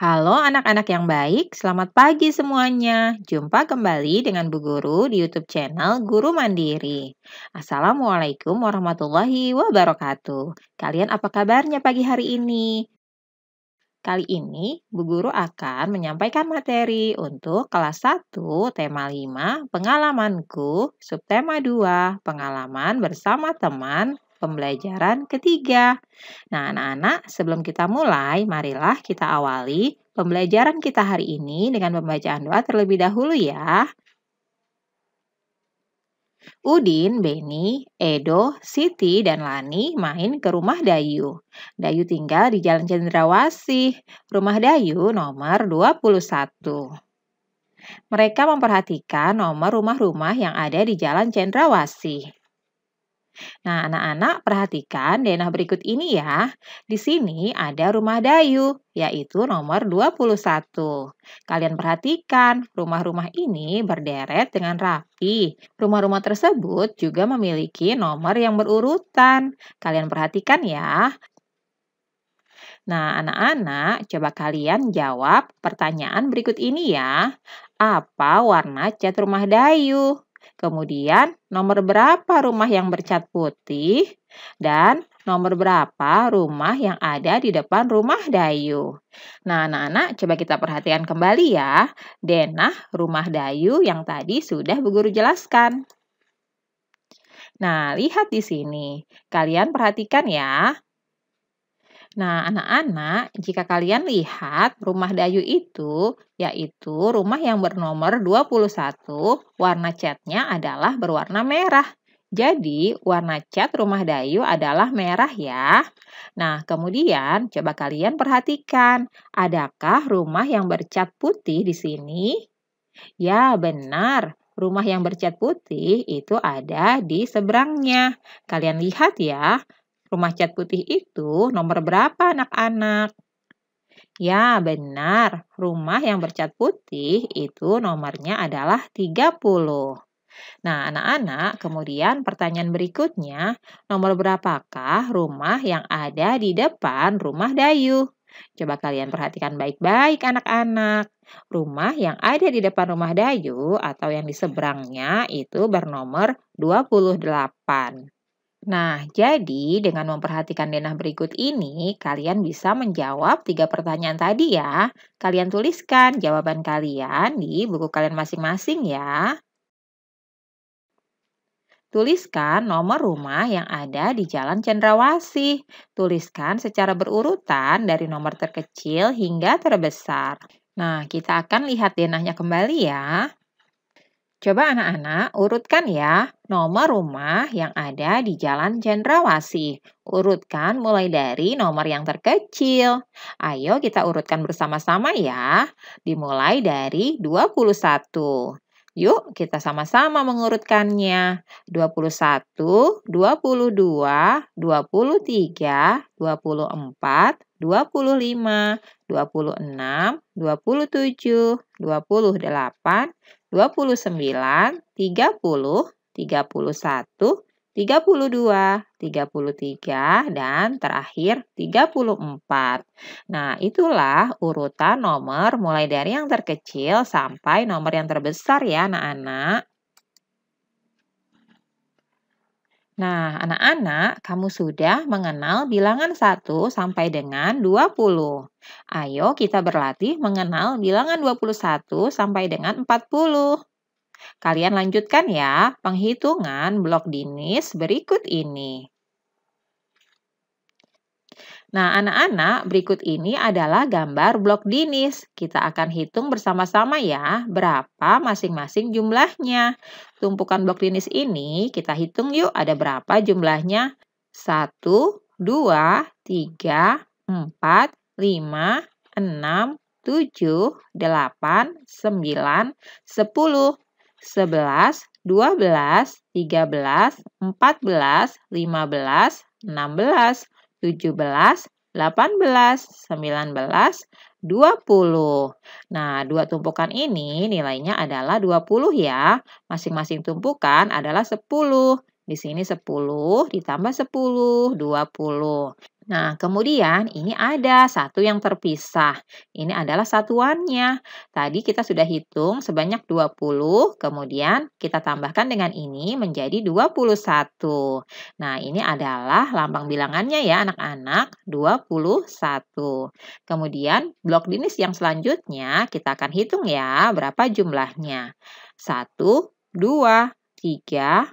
Halo anak-anak yang baik, selamat pagi semuanya. Jumpa kembali dengan Bu Guru di YouTube channel Guru Mandiri. Assalamualaikum warahmatullahi wabarakatuh. Kalian apa kabarnya pagi hari ini? Kali ini, Bu Guru akan menyampaikan materi untuk kelas 1, tema 5, pengalamanku, subtema 2, pengalaman bersama teman, pembelajaran ketiga. Nah, anak-anak, sebelum kita mulai, marilah kita awali pembelajaran kita hari ini dengan pembacaan doa terlebih dahulu ya. Udin, Beni, Edo, Siti, dan Lani main ke rumah Dayu. Dayu tinggal di Jalan Cendrawasih, rumah Dayu nomor 21. Mereka memperhatikan nomor rumah-rumah yang ada di Jalan Cendrawasih. Nah, anak-anak perhatikan denah berikut ini ya. Di sini ada rumah dayu, yaitu nomor 21. Kalian perhatikan, rumah-rumah ini berderet dengan rapi. Rumah-rumah tersebut juga memiliki nomor yang berurutan. Kalian perhatikan ya. Nah, anak-anak, coba kalian jawab pertanyaan berikut ini ya. Apa warna cat rumah dayu? Kemudian nomor berapa rumah yang bercat putih dan nomor berapa rumah yang ada di depan rumah Dayu. Nah, anak-anak coba kita perhatikan kembali ya. Denah rumah Dayu yang tadi sudah Bu Guru jelaskan. Nah, lihat di sini. Kalian perhatikan ya. Nah, anak-anak, jika kalian lihat rumah Dayu itu, yaitu rumah yang bernomor 21, warna catnya adalah berwarna merah. Jadi, warna cat rumah Dayu adalah merah ya. Nah, kemudian coba kalian perhatikan, adakah rumah yang bercat putih di sini? Ya, benar. Rumah yang bercat putih itu ada di seberangnya. Kalian lihat ya, Rumah cat putih itu nomor berapa anak-anak? Ya, benar. Rumah yang bercat putih itu nomornya adalah 30. Nah, anak-anak, kemudian pertanyaan berikutnya, nomor berapakah rumah yang ada di depan rumah Dayu? Coba kalian perhatikan baik-baik anak-anak. Rumah yang ada di depan rumah Dayu atau yang di seberangnya itu bernomor 28. Nah, jadi dengan memperhatikan denah berikut ini, kalian bisa menjawab tiga pertanyaan tadi ya. Kalian tuliskan jawaban kalian di buku kalian masing-masing ya. Tuliskan nomor rumah yang ada di Jalan Cendrawasih. Tuliskan secara berurutan dari nomor terkecil hingga terbesar. Nah, kita akan lihat denahnya kembali ya. Coba anak-anak urutkan ya nomor rumah yang ada di Jalan Cendrawasi. Urutkan mulai dari nomor yang terkecil. Ayo kita urutkan bersama-sama ya. Dimulai dari 21. Yuk kita sama-sama mengurutkannya. 21, 22, 23, 24, 25, 26, 27, 28, 29, 30, 31, 32, 33, dan terakhir 34. Nah, itulah urutan nomor mulai dari yang terkecil sampai nomor yang terbesar ya anak-anak. Nah, anak-anak, kamu sudah mengenal bilangan 1 sampai dengan 20. Ayo kita berlatih mengenal bilangan 21 sampai dengan 40. Kalian lanjutkan ya penghitungan blok dinis berikut ini. Nah, anak-anak, berikut ini adalah gambar blok dinis. Kita akan hitung bersama-sama ya, berapa masing-masing jumlahnya. Tumpukan blok dinis ini kita hitung yuk, ada berapa jumlahnya? 1, 2, 3, 4, 5, 6, 7, 8, 9, 10, 11, 12, 13, 14, 15, 16, 17, 18, 19, 20. Nah, dua tumpukan ini nilainya adalah 20 ya. Masing-masing tumpukan adalah 10. Di sini 10 ditambah 10, 20. Nah, kemudian ini ada satu yang terpisah. Ini adalah satuannya. Tadi kita sudah hitung sebanyak 20, kemudian kita tambahkan dengan ini menjadi 21. Nah, ini adalah lambang bilangannya ya anak-anak, 21. Kemudian blok dinis yang selanjutnya kita akan hitung ya berapa jumlahnya. 1, 2, 3,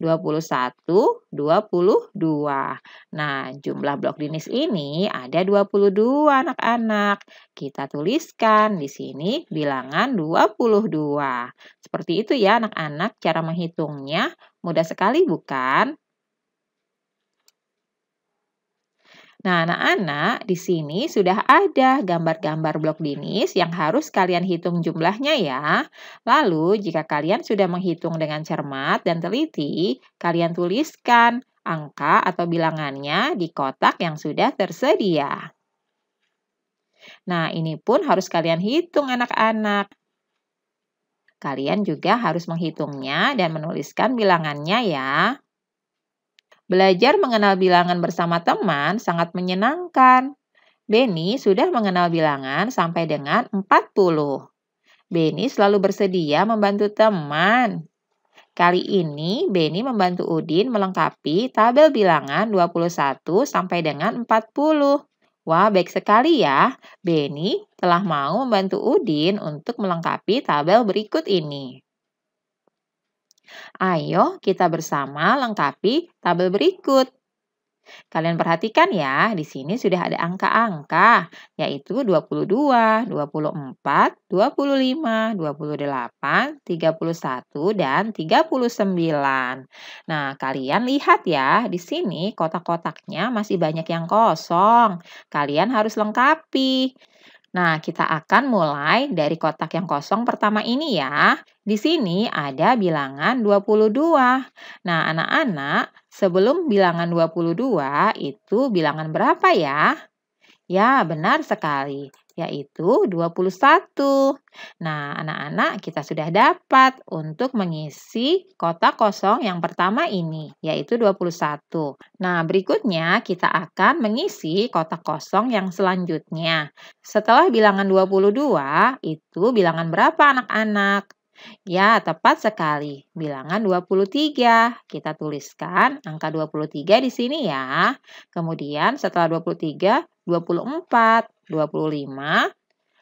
21, 22. Nah, jumlah blok dinis ini ada 22 anak-anak. Kita tuliskan di sini bilangan 22. Seperti itu ya anak-anak cara menghitungnya. Mudah sekali bukan? Nah, anak-anak, di sini sudah ada gambar-gambar blok dinis yang harus kalian hitung jumlahnya ya. Lalu, jika kalian sudah menghitung dengan cermat dan teliti, kalian tuliskan angka atau bilangannya di kotak yang sudah tersedia. Nah, ini pun harus kalian hitung anak-anak. Kalian juga harus menghitungnya dan menuliskan bilangannya ya. Belajar mengenal bilangan bersama teman sangat menyenangkan. Benny sudah mengenal bilangan sampai dengan 40. Benny selalu bersedia membantu teman. Kali ini Benny membantu Udin melengkapi tabel bilangan 21 sampai dengan 40. Wah, baik sekali ya. Benny telah mau membantu Udin untuk melengkapi tabel berikut ini. Ayo kita bersama lengkapi tabel berikut. Kalian perhatikan ya, di sini sudah ada angka-angka, yaitu 22, 24, 25, 28, 31, dan 39. Nah, kalian lihat ya, di sini kotak-kotaknya masih banyak yang kosong. Kalian harus lengkapi. Nah, kita akan mulai dari kotak yang kosong pertama ini ya. Di sini ada bilangan 22. Nah, anak-anak, sebelum bilangan 22 itu bilangan berapa ya? Ya, benar sekali yaitu 21. Nah, anak-anak kita sudah dapat untuk mengisi kotak kosong yang pertama ini, yaitu 21. Nah, berikutnya kita akan mengisi kotak kosong yang selanjutnya. Setelah bilangan 22, itu bilangan berapa anak-anak? Ya, tepat sekali. Bilangan 23. Kita tuliskan angka 23 di sini ya. Kemudian setelah 23, 24, 25.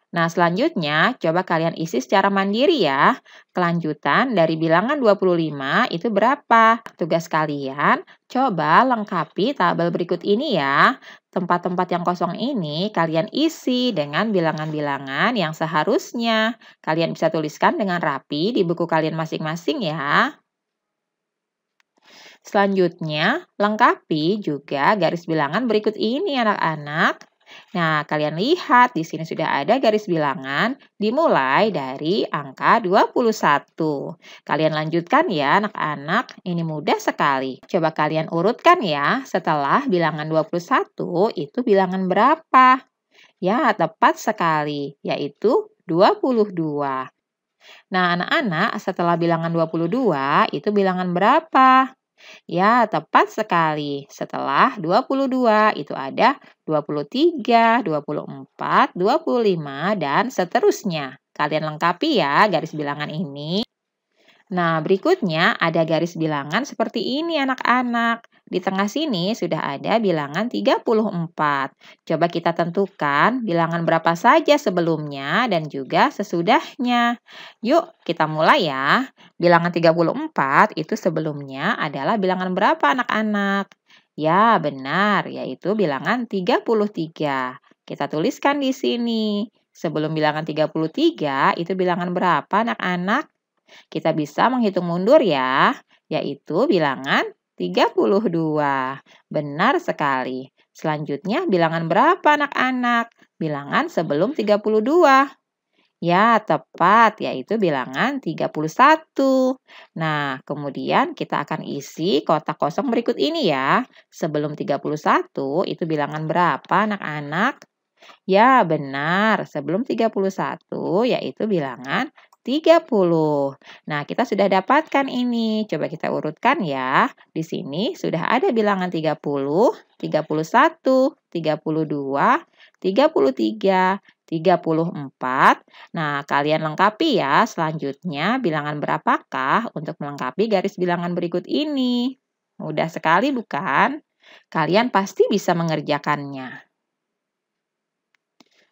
Nah, selanjutnya coba kalian isi secara mandiri ya. Kelanjutan dari bilangan 25 itu berapa? Tugas kalian coba lengkapi tabel berikut ini ya. Tempat-tempat yang kosong ini kalian isi dengan bilangan-bilangan yang seharusnya. Kalian bisa tuliskan dengan rapi di buku kalian masing-masing ya. Selanjutnya, lengkapi juga garis bilangan berikut ini anak-anak. Nah, kalian lihat di sini sudah ada garis bilangan dimulai dari angka 21. Kalian lanjutkan ya anak-anak, ini mudah sekali. Coba kalian urutkan ya, setelah bilangan 21 itu bilangan berapa? Ya, tepat sekali, yaitu 22. Nah, anak-anak, setelah bilangan 22 itu bilangan berapa? Ya, tepat sekali. Setelah 22 itu ada 23, 24, 25, dan seterusnya. Kalian lengkapi ya garis bilangan ini. Nah, berikutnya ada garis bilangan seperti ini anak-anak. Di tengah sini sudah ada bilangan 34. Coba kita tentukan bilangan berapa saja sebelumnya dan juga sesudahnya. Yuk, kita mulai ya. Bilangan 34 itu sebelumnya adalah bilangan berapa anak-anak? Ya, benar, yaitu bilangan 33. Kita tuliskan di sini. Sebelum bilangan 33 itu bilangan berapa anak-anak? Kita bisa menghitung mundur ya, yaitu bilangan 32. Benar sekali. Selanjutnya bilangan berapa anak-anak? Bilangan sebelum 32. Ya, tepat, yaitu bilangan 31. Nah, kemudian kita akan isi kotak kosong berikut ini ya. Sebelum 31, itu bilangan berapa anak-anak? Ya, benar, sebelum 31, yaitu bilangan 30. Nah, kita sudah dapatkan ini. Coba kita urutkan ya. Di sini sudah ada bilangan 30, 31, 32, 33, 34. Nah, kalian lengkapi ya selanjutnya bilangan berapakah untuk melengkapi garis bilangan berikut ini. Mudah sekali bukan? Kalian pasti bisa mengerjakannya.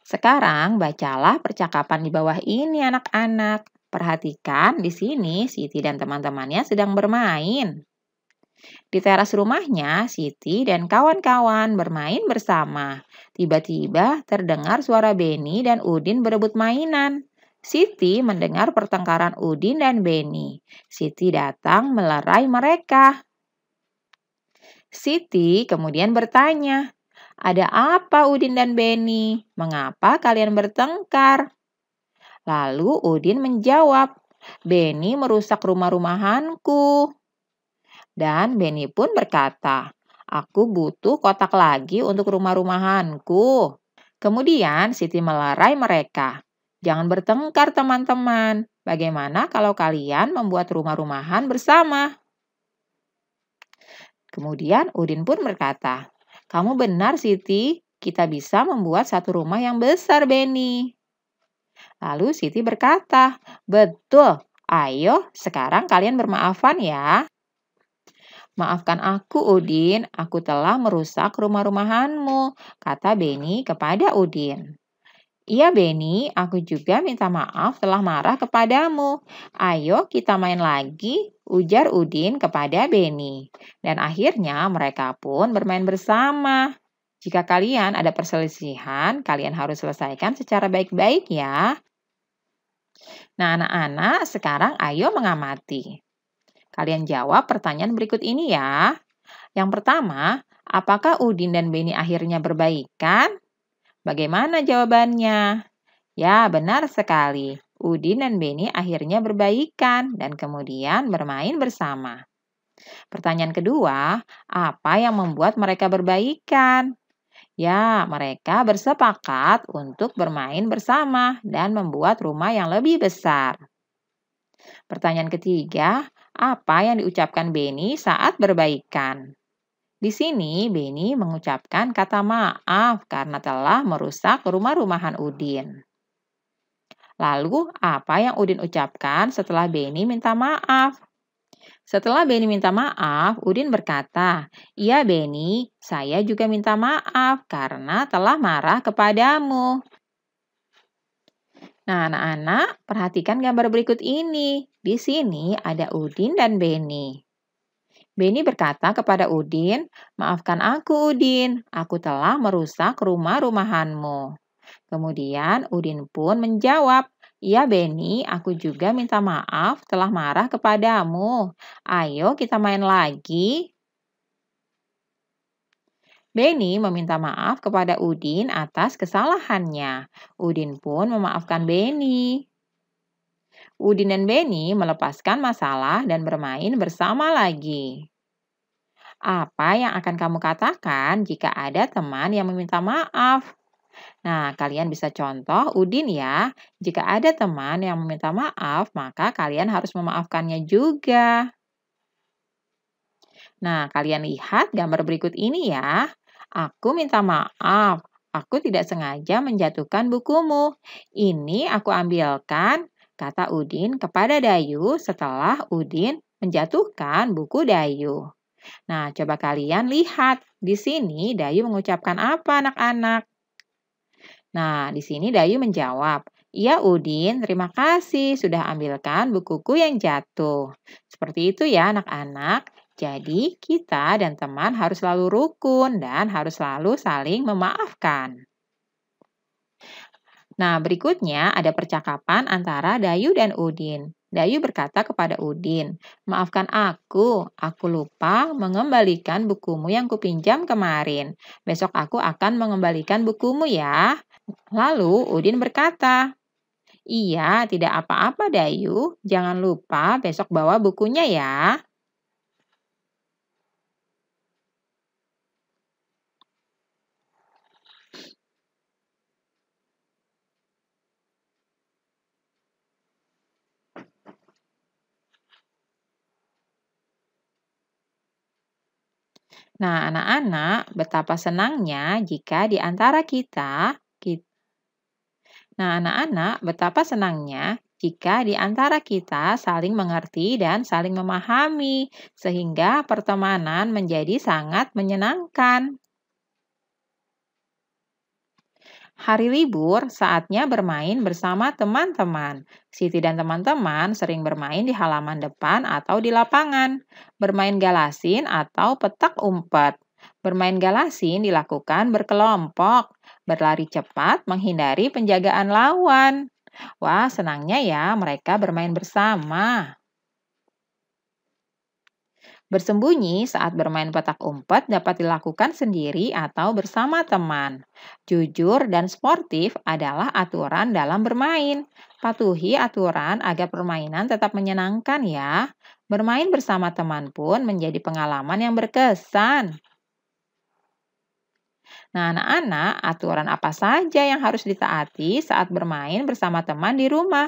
Sekarang bacalah percakapan di bawah ini anak-anak. Perhatikan di sini Siti dan teman-temannya sedang bermain. Di teras rumahnya, Siti dan kawan-kawan bermain bersama. Tiba-tiba terdengar suara Beni dan Udin berebut mainan. Siti mendengar pertengkaran Udin dan Beni. Siti datang melerai mereka. Siti kemudian bertanya, ada apa Udin dan Beni? Mengapa kalian bertengkar? Lalu Udin menjawab, Beni merusak rumah-rumahanku. Dan Beni pun berkata, aku butuh kotak lagi untuk rumah-rumahanku. Kemudian Siti melarai mereka. Jangan bertengkar teman-teman. Bagaimana kalau kalian membuat rumah-rumahan bersama? Kemudian Udin pun berkata, kamu benar, Siti. Kita bisa membuat satu rumah yang besar, Benny. Lalu Siti berkata, Betul, ayo sekarang kalian bermaafan ya. Maafkan aku, Udin. Aku telah merusak rumah-rumahanmu, kata Benny kepada Udin. Iya, Benny, aku juga minta maaf telah marah kepadamu. Ayo kita main lagi, ujar Udin kepada Benny. Dan akhirnya mereka pun bermain bersama. Jika kalian ada perselisihan, kalian harus selesaikan secara baik-baik ya. Nah, anak-anak, sekarang ayo mengamati. Kalian jawab pertanyaan berikut ini ya. Yang pertama, apakah Udin dan Benny akhirnya berbaikan? Bagaimana jawabannya? Ya, benar sekali. Udin dan Beni akhirnya berbaikan dan kemudian bermain bersama. Pertanyaan kedua, apa yang membuat mereka berbaikan? Ya, mereka bersepakat untuk bermain bersama dan membuat rumah yang lebih besar. Pertanyaan ketiga, apa yang diucapkan Beni saat berbaikan? Di sini, Beni mengucapkan kata maaf karena telah merusak rumah-rumahan Udin. Lalu, apa yang Udin ucapkan setelah Beni minta maaf? Setelah Beni minta maaf, Udin berkata, "Iya, Beni, saya juga minta maaf karena telah marah kepadamu." Nah, anak-anak, perhatikan gambar berikut ini. Di sini ada Udin dan Beni. Beni berkata kepada Udin, "Maafkan aku, Udin. Aku telah merusak rumah-rumahanmu." Kemudian Udin pun menjawab, "Ya, Beni, aku juga minta maaf telah marah kepadamu. Ayo kita main lagi." Beni meminta maaf kepada Udin atas kesalahannya. Udin pun memaafkan Beni. Udin dan Benny melepaskan masalah dan bermain bersama lagi. Apa yang akan kamu katakan jika ada teman yang meminta maaf? Nah, kalian bisa contoh Udin ya. Jika ada teman yang meminta maaf, maka kalian harus memaafkannya juga. Nah, kalian lihat gambar berikut ini ya. Aku minta maaf, aku tidak sengaja menjatuhkan bukumu. Ini aku ambilkan kata Udin kepada Dayu setelah Udin menjatuhkan buku Dayu. Nah, coba kalian lihat di sini Dayu mengucapkan apa anak-anak. Nah, di sini Dayu menjawab, Iya Udin, terima kasih sudah ambilkan bukuku yang jatuh. Seperti itu ya anak-anak. Jadi kita dan teman harus selalu rukun dan harus selalu saling memaafkan. Nah, berikutnya ada percakapan antara Dayu dan Udin. Dayu berkata kepada Udin, "Maafkan aku, aku lupa mengembalikan bukumu yang kupinjam kemarin. Besok aku akan mengembalikan bukumu ya." Lalu Udin berkata, "Iya, tidak apa-apa Dayu. Jangan lupa besok bawa bukunya ya." Nah, anak-anak, betapa senangnya jika di antara kita, kita Nah, anak-anak, betapa senangnya jika di antara kita saling mengerti dan saling memahami, sehingga pertemanan menjadi sangat menyenangkan. Hari libur, saatnya bermain bersama teman-teman. Siti dan teman-teman sering bermain di halaman depan atau di lapangan, bermain galasin atau petak umpet. Bermain galasin dilakukan berkelompok, berlari cepat menghindari penjagaan lawan. Wah, senangnya ya mereka bermain bersama. Bersembunyi saat bermain petak umpet dapat dilakukan sendiri atau bersama teman. Jujur dan sportif adalah aturan dalam bermain. Patuhi aturan agar permainan tetap menyenangkan ya. Bermain bersama teman pun menjadi pengalaman yang berkesan. Nah, anak-anak, aturan apa saja yang harus ditaati saat bermain bersama teman di rumah?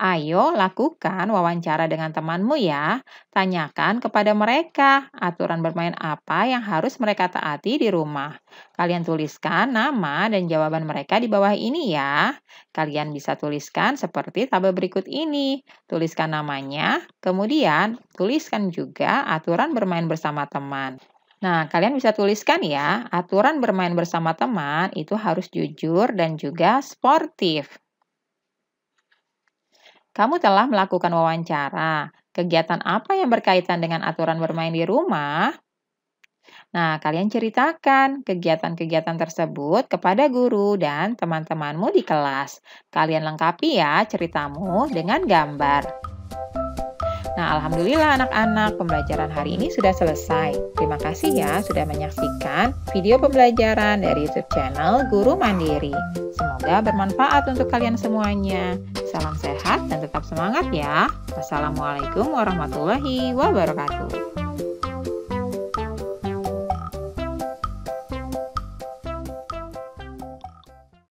Ayo lakukan wawancara dengan temanmu ya. Tanyakan kepada mereka aturan bermain apa yang harus mereka taati di rumah. Kalian tuliskan nama dan jawaban mereka di bawah ini ya. Kalian bisa tuliskan seperti tabel berikut ini. Tuliskan namanya, kemudian tuliskan juga aturan bermain bersama teman. Nah, kalian bisa tuliskan ya, aturan bermain bersama teman itu harus jujur dan juga sportif. Kamu telah melakukan wawancara. Kegiatan apa yang berkaitan dengan aturan bermain di rumah? Nah, kalian ceritakan kegiatan-kegiatan tersebut kepada guru dan teman-temanmu di kelas. Kalian lengkapi ya ceritamu dengan gambar. Nah, alhamdulillah anak-anak, pembelajaran hari ini sudah selesai. Terima kasih ya sudah menyaksikan video pembelajaran dari YouTube channel Guru Mandiri. Semoga bermanfaat untuk kalian semuanya. Salam sehat dan tetap semangat ya. Wassalamualaikum warahmatullahi wabarakatuh.